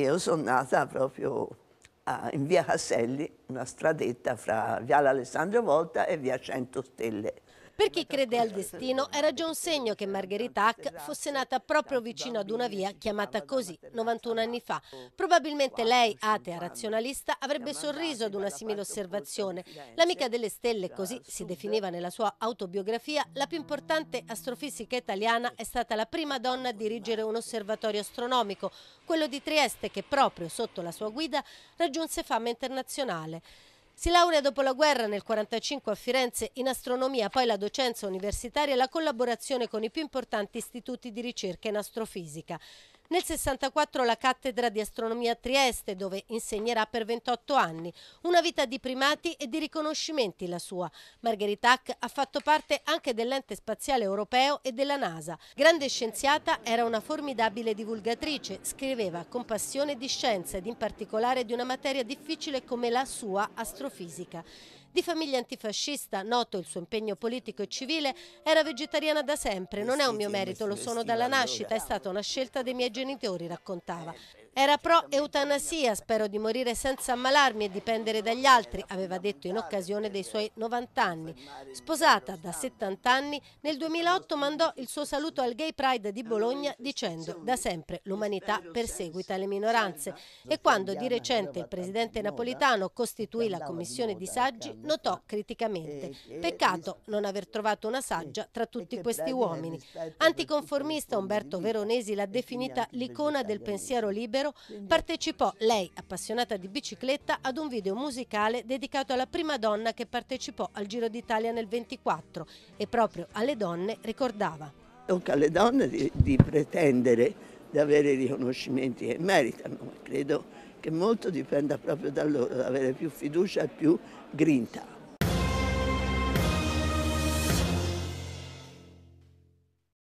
Io sono nata proprio a, in via Caselli, una stradetta fra Viale Alessandro Volta e via Cento Stelle. Per chi crede al destino era già un segno che Margherita Hack esatto, fosse nata proprio vicino ad una via chiamata così 91 anni fa. Probabilmente lei, atea razionalista, avrebbe sorriso ad una simile osservazione. L'amica delle stelle, così si definiva nella sua autobiografia, la più importante astrofisica italiana è stata la prima donna a dirigere un osservatorio astronomico, quello di Trieste che proprio sotto la sua guida raggiunse fama internazionale. Si laurea dopo la guerra nel 1945 a Firenze in astronomia, poi la docenza universitaria e la collaborazione con i più importanti istituti di ricerca in astrofisica. Nel 64 la cattedra di astronomia a Trieste, dove insegnerà per 28 anni. Una vita di primati e di riconoscimenti la sua. Margherita Margheritac ha fatto parte anche dell'ente spaziale europeo e della NASA. Grande scienziata, era una formidabile divulgatrice, scriveva con passione di scienza ed in particolare di una materia difficile come la sua astrofisica. Di famiglia antifascista, noto il suo impegno politico e civile, era vegetariana da sempre. Non è un mio merito, lo sono dalla nascita, è stata una scelta dei miei genitori, raccontava. Era pro eutanasia, spero di morire senza ammalarmi e dipendere dagli altri, aveva detto in occasione dei suoi 90 anni. Sposata da 70 anni, nel 2008 mandò il suo saluto al Gay Pride di Bologna dicendo da sempre l'umanità perseguita le minoranze e quando di recente il presidente napolitano costituì la commissione di saggi notò criticamente peccato non aver trovato una saggia tra tutti questi uomini. Anticonformista Umberto Veronesi l'ha definita l'icona del pensiero libero Severo, partecipò, lei appassionata di bicicletta, ad un video musicale dedicato alla prima donna che partecipò al Giro d'Italia nel 24 e proprio alle donne ricordava. Tocca alle donne di, di pretendere di avere i riconoscimenti che meritano, credo che molto dipenda proprio da loro, da avere più fiducia e più grinta.